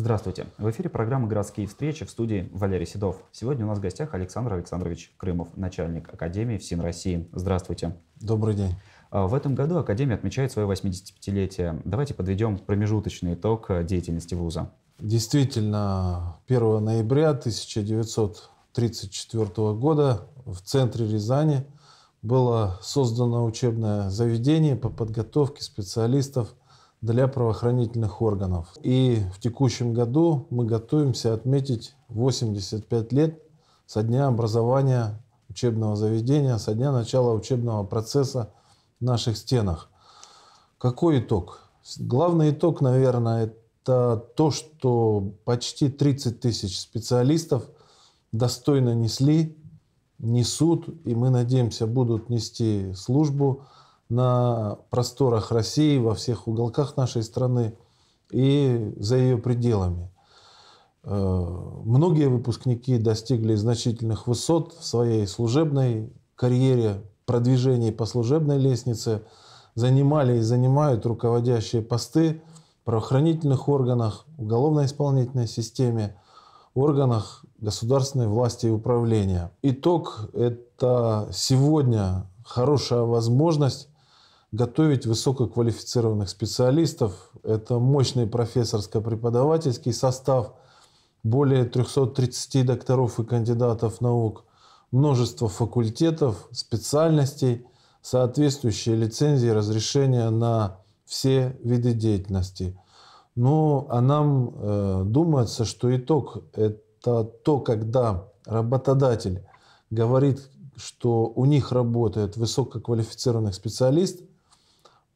Здравствуйте. В эфире программы «Городские встречи» в студии Валерий Седов. Сегодня у нас в гостях Александр Александрович Крымов, начальник Академии ФСИН России. Здравствуйте. Добрый день. А, в этом году Академия отмечает свое 85-летие. Давайте подведем промежуточный итог э, деятельности вуза. Действительно, 1 ноября 1934 года в центре Рязани было создано учебное заведение по подготовке специалистов – для правоохранительных органов. И в текущем году мы готовимся отметить 85 лет со дня образования учебного заведения, со дня начала учебного процесса в наших стенах. Какой итог? Главный итог, наверное, это то, что почти 30 тысяч специалистов достойно несли, несут, и мы надеемся, будут нести службу на просторах России, во всех уголках нашей страны и за ее пределами. Э, многие выпускники достигли значительных высот в своей служебной карьере, продвижении по служебной лестнице, занимали и занимают руководящие посты в правоохранительных органах, уголовно-исполнительной системе, органах государственной власти и управления. Итог – это сегодня хорошая возможность готовить высококвалифицированных специалистов. Это мощный профессорско-преподавательский состав, более 330 докторов и кандидатов наук, множество факультетов, специальностей, соответствующие лицензии и разрешения на все виды деятельности. Ну, а нам э, думается, что итог – это то, когда работодатель говорит, что у них работает высококвалифицированный специалист,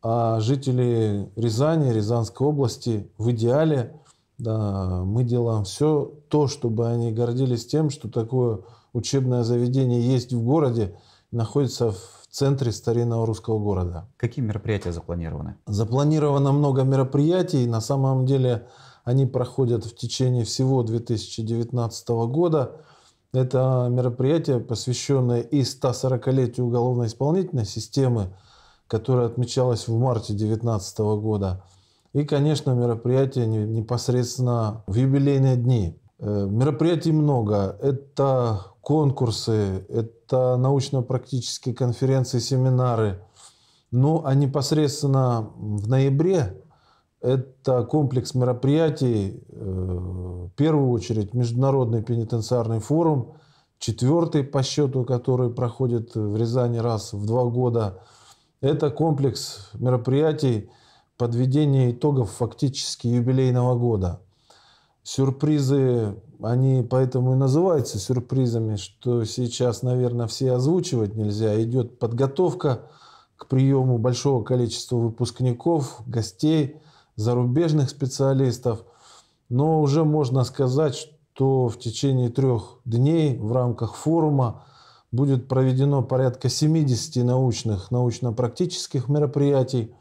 а жители Рязани, Рязанской области в идеале да, мы делаем все то, чтобы они гордились тем, что такое учебное заведение есть в городе, находится в центре старинного русского города. Какие мероприятия запланированы? Запланировано много мероприятий. На самом деле они проходят в течение всего 2019 года. Это мероприятия, посвященные и 140-летию уголовно-исполнительной системы, которая отмечалась в марте 2019 года. И, конечно, мероприятия непосредственно в юбилейные дни. Э, мероприятий много. Это конкурсы, это научно-практические конференции, семинары. Ну, а непосредственно в ноябре это комплекс мероприятий, э, в первую очередь Международный пенитенциарный форум, четвертый по счету, который проходит в Рязани раз в два года – это комплекс мероприятий подведения итогов фактически юбилейного года. Сюрпризы, они поэтому и называются сюрпризами, что сейчас, наверное, все озвучивать нельзя. Идет подготовка к приему большого количества выпускников, гостей, зарубежных специалистов. Но уже можно сказать, что в течение трех дней в рамках форума будет проведено порядка 70 научных, научно-практических мероприятий,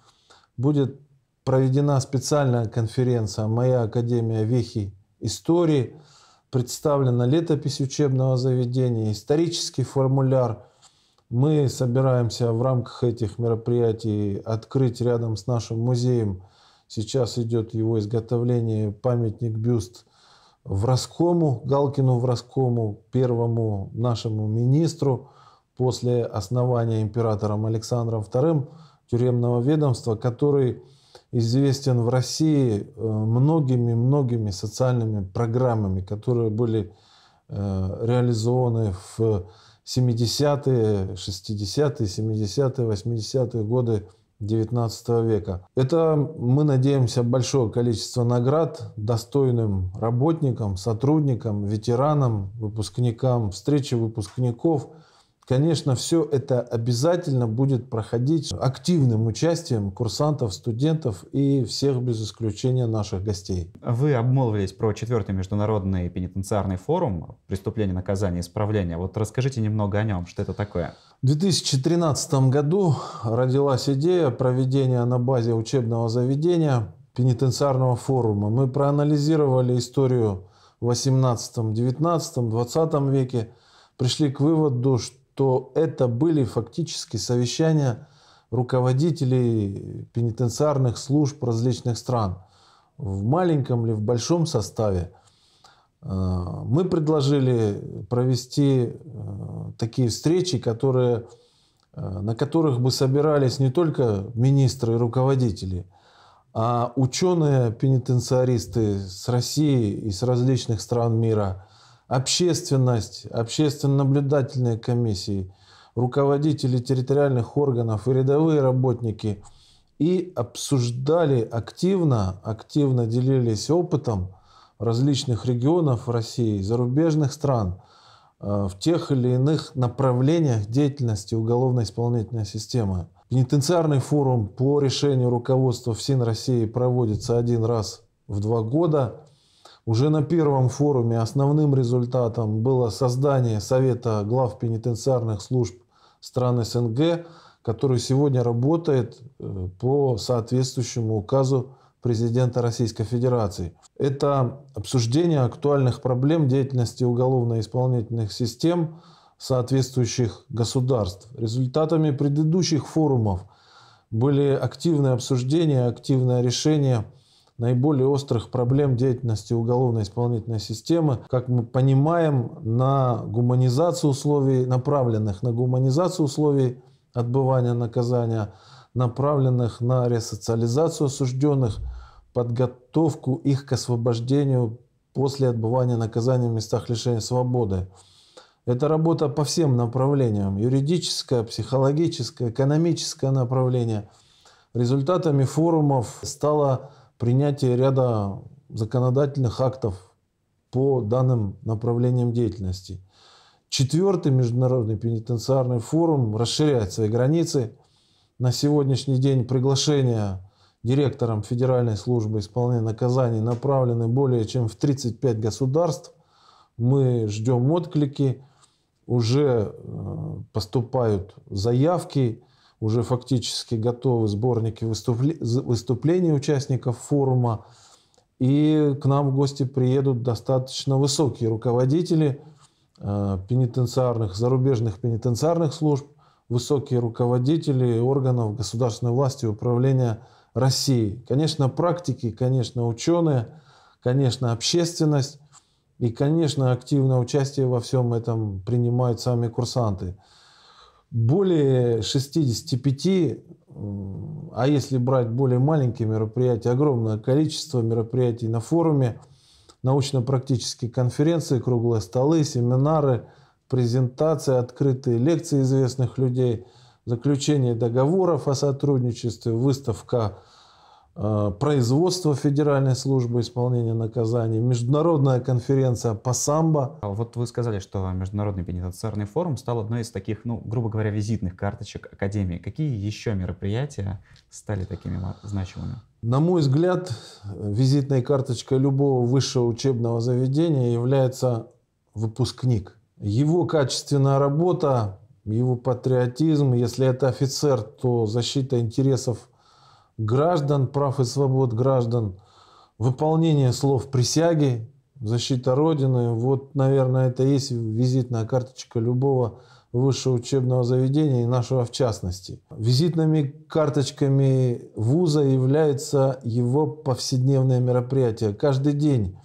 будет проведена специальная конференция «Моя Академия Вехи Истории», представлена летопись учебного заведения, исторический формуляр. Мы собираемся в рамках этих мероприятий открыть рядом с нашим музеем, сейчас идет его изготовление, памятник-бюст – Вроскому, Галкину Вроскому, первому нашему министру после основания императором Александром II тюремного ведомства, который известен в России многими-многими э, социальными программами, которые были э, реализованы в 70-е, 60-е, 70-е, 80-е годы XIX века. Это, мы надеемся, большое количество наград достойным работникам, сотрудникам, ветеранам, выпускникам, встречи выпускников – Конечно, все это обязательно будет проходить активным участием курсантов, студентов и всех без исключения наших гостей. Вы обмолвились про четвертый международный пенитенциарный форум «Преступление, наказание, исправление». Вот расскажите немного о нем, что это такое? В 2013 году родилась идея проведения на базе учебного заведения пенитенциарного форума. Мы проанализировали историю в 18, 19, 20 веке, пришли к выводу, что то это были фактически совещания руководителей пенитенциарных служб различных стран в маленьком или в большом составе. Э, мы предложили провести э, такие встречи, которые, э, на которых бы собирались не только министры и руководители, а ученые-пенитенциаристы с России и с различных стран мира – общественность, общественно-наблюдательные комиссии, руководители территориальных органов и рядовые работники и обсуждали активно, активно делились опытом различных регионов России, зарубежных стран э, в тех или иных направлениях деятельности уголовно-исполнительной системы. Пенитенциарный форум по решению руководства ФСИН России проводится один раз в два года – уже на первом форуме основным результатом было создание Совета глав пенитенциарных служб стран СНГ, который сегодня работает э, по соответствующему указу президента Российской Федерации. Это обсуждение актуальных проблем деятельности уголовно-исполнительных систем соответствующих государств. Результатами предыдущих форумов были активное обсуждение, активное решение – наиболее острых проблем деятельности уголовно-исполнительной системы, как мы понимаем, на гуманизацию условий, направленных на гуманизацию условий отбывания наказания, направленных на ресоциализацию осужденных, подготовку их к освобождению после отбывания наказания в местах лишения свободы. Это работа по всем направлениям – юридическое, психологическое, экономическое направление. Результатами форумов стало принятие ряда законодательных актов по данным направлениям деятельности. Четвертый международный пенитенциарный форум расширяет свои границы. На сегодняшний день приглашения директорам Федеральной службы исполнения наказаний направлены более чем в 35 государств. Мы ждем отклики, уже э, поступают заявки уже фактически готовы сборники выступлений участников форума. И к нам в гости приедут достаточно высокие руководители э, пенитенциарных, зарубежных пенитенциарных служб, высокие руководители органов государственной власти и управления России. Конечно, практики, конечно, ученые, конечно, общественность и, конечно, активное участие во всем этом принимают сами курсанты более 65, а если брать более маленькие мероприятия, огромное количество мероприятий на форуме, научно-практические конференции, круглые столы, семинары, презентации, открытые лекции известных людей, заключение договоров о сотрудничестве, выставка Э, производство Федеральной службы исполнения наказаний, международная конференция по самбо. А вот вы сказали, что Международный пенитенциарный форум стал одной из таких, ну, грубо говоря, визитных карточек Академии. Какие еще мероприятия стали такими значимыми? На мой взгляд, визитной карточкой любого высшего учебного заведения является выпускник. Его качественная работа, его патриотизм, если это офицер, то защита интересов граждан, прав и свобод граждан, выполнение слов присяги, защита Родины. Вот, наверное, это и есть визитная карточка любого высшего учебного заведения и нашего в частности. Визитными карточками вуза является его повседневное мероприятие. Каждый день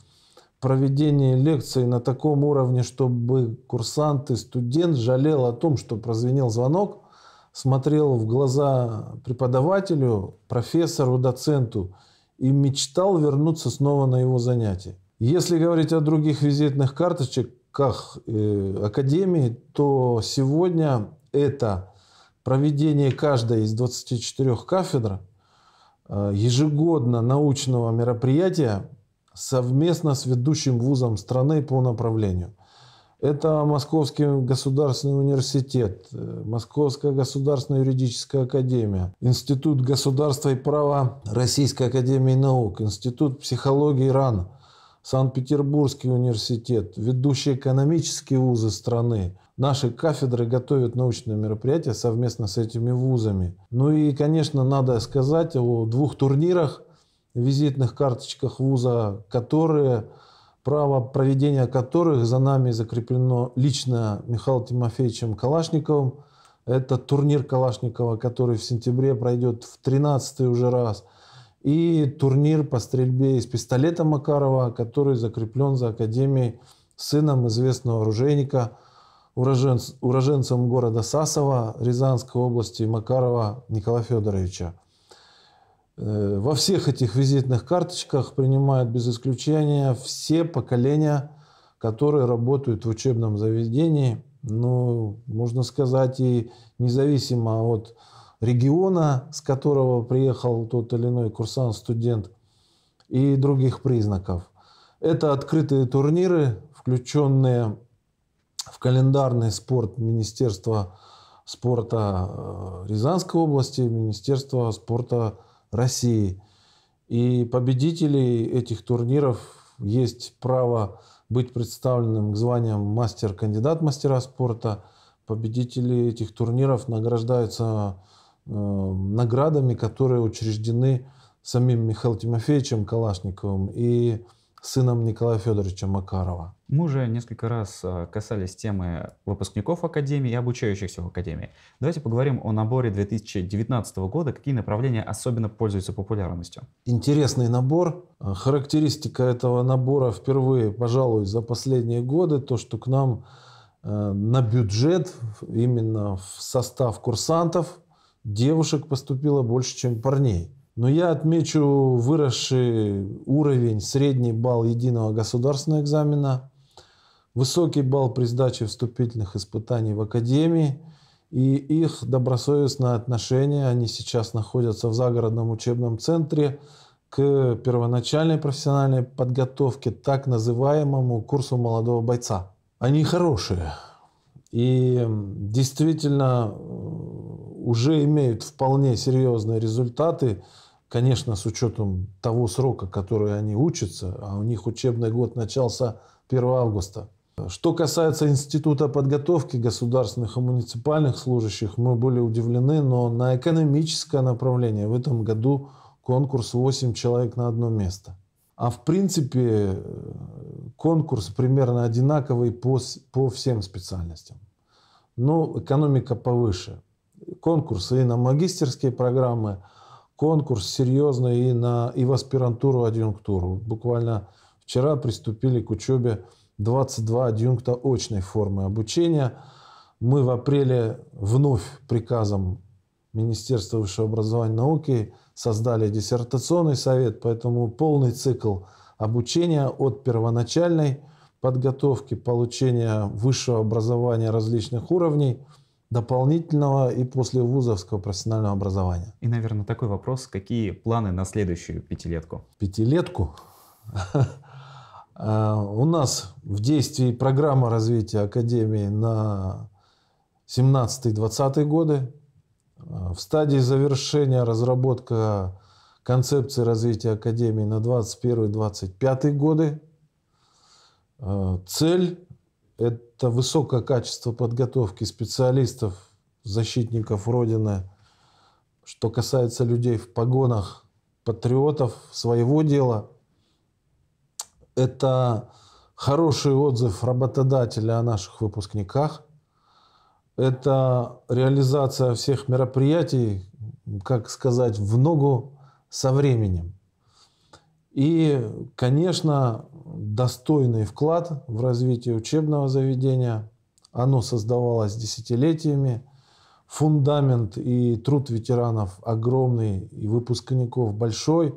проведение лекции на таком уровне, чтобы курсант и студент жалел о том, что прозвенел звонок – смотрел в глаза преподавателю, профессору, доценту и мечтал вернуться снова на его занятия. Если говорить о других визитных карточках э, Академии, то сегодня это проведение каждой из 24 кафедр э, ежегодно научного мероприятия совместно с ведущим вузом страны по направлению – это Московский государственный университет, э, Московская государственная юридическая академия, Институт государства и права Российской академии наук, Институт психологии РАН, Санкт-Петербургский университет, ведущие экономические вузы страны. Наши кафедры готовят научные мероприятия совместно с этими вузами. Ну и, конечно, надо сказать о двух турнирах, визитных карточках вуза, которые право проведения которых за нами закреплено лично Михаилом Тимофеевичем Калашниковым. Это турнир Калашникова, который в сентябре пройдет в 13 уже раз. И турнир по стрельбе из пистолета Макарова, который закреплен за Академией сыном известного оружейника, уроженцем города Сасова Рязанской области Макарова Николая Федоровича. Э, во всех этих визитных карточках принимают без исключения все поколения, которые работают в учебном заведении. Ну, можно сказать, и независимо от региона, с которого приехал тот или иной курсант, студент, и других признаков. Это открытые турниры, включенные в календарный спорт Министерства спорта э, Рязанской области, Министерства спорта России. И победители этих турниров есть право быть представленным к званиям мастер-кандидат мастера спорта. Победители этих турниров награждаются э, наградами, которые учреждены самим Михаилом Тимофеевичем Калашниковым. И сыном Николая Федоровича Макарова. Мы уже несколько раз а, касались темы выпускников Академии и обучающихся в Академии. Давайте поговорим о наборе 2019 года. Какие направления особенно пользуются популярностью? Интересный набор. А, характеристика этого набора впервые, пожалуй, за последние годы, то, что к нам а, на бюджет, именно в состав курсантов, девушек поступило больше, чем парней. Но я отмечу выросший уровень, средний балл единого государственного экзамена, высокий балл при сдаче вступительных испытаний в академии и их добросовестное отношение. Они сейчас находятся в загородном учебном центре к первоначальной профессиональной подготовке, так называемому курсу молодого бойца. Они хорошие и действительно э, уже имеют вполне серьезные результаты конечно, с учетом того срока, который они учатся, а у них учебный год начался 1 августа. Что касается Института подготовки государственных и муниципальных служащих, мы были удивлены, но на экономическое направление в этом году конкурс 8 человек на одно место. А в принципе э, конкурс примерно одинаковый по, по всем специальностям. Но ну, экономика повыше. Конкурсы и на магистерские программы – конкурс серьезный и, на, и в аспирантуру, адъюнктуру. Буквально вчера приступили к учебе 22 адъюнкта очной формы обучения. Мы в апреле вновь приказом Министерства высшего образования и науки создали диссертационный совет, поэтому полный цикл обучения от первоначальной подготовки, получения высшего образования различных уровней – дополнительного и после вузовского профессионального образования. И, наверное, такой вопрос, какие планы на следующую пятилетку? Пятилетку? Э, у нас в действии программа развития Академии на 17-20 годы. Э, в стадии завершения разработка концепции развития Академии на 21-25 годы. Э, цель это высокое качество подготовки специалистов, защитников Родины. Что касается людей в погонах, патриотов своего дела, это хороший отзыв работодателя о наших выпускниках. Это реализация всех мероприятий, как сказать, в ногу со временем. И, конечно, достойный вклад в развитие учебного заведения. Оно создавалось десятилетиями. Фундамент и труд ветеранов огромный и выпускников большой.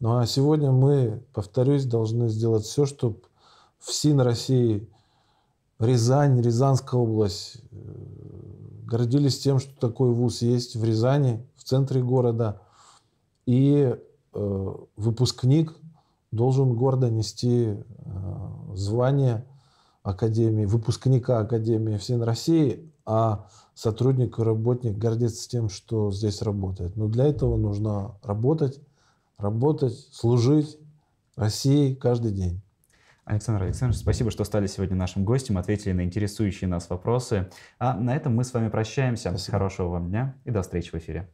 Ну а сегодня мы, повторюсь, должны сделать все, чтобы в СИН России Рязань, Рязанская область э, гордились тем, что такой вуз есть в Рязани, в центре города. И э, выпускник должен гордо нести э, звание Академии, выпускника Академии всей России, а сотрудник и работник гордится тем, что здесь работает. Но для этого нужно работать, работать, служить России каждый день. Александр Александрович, спасибо, что стали сегодня нашим гостем, ответили на интересующие нас вопросы. А на этом мы с вами прощаемся. Спасибо. Хорошего вам дня и до встречи в эфире.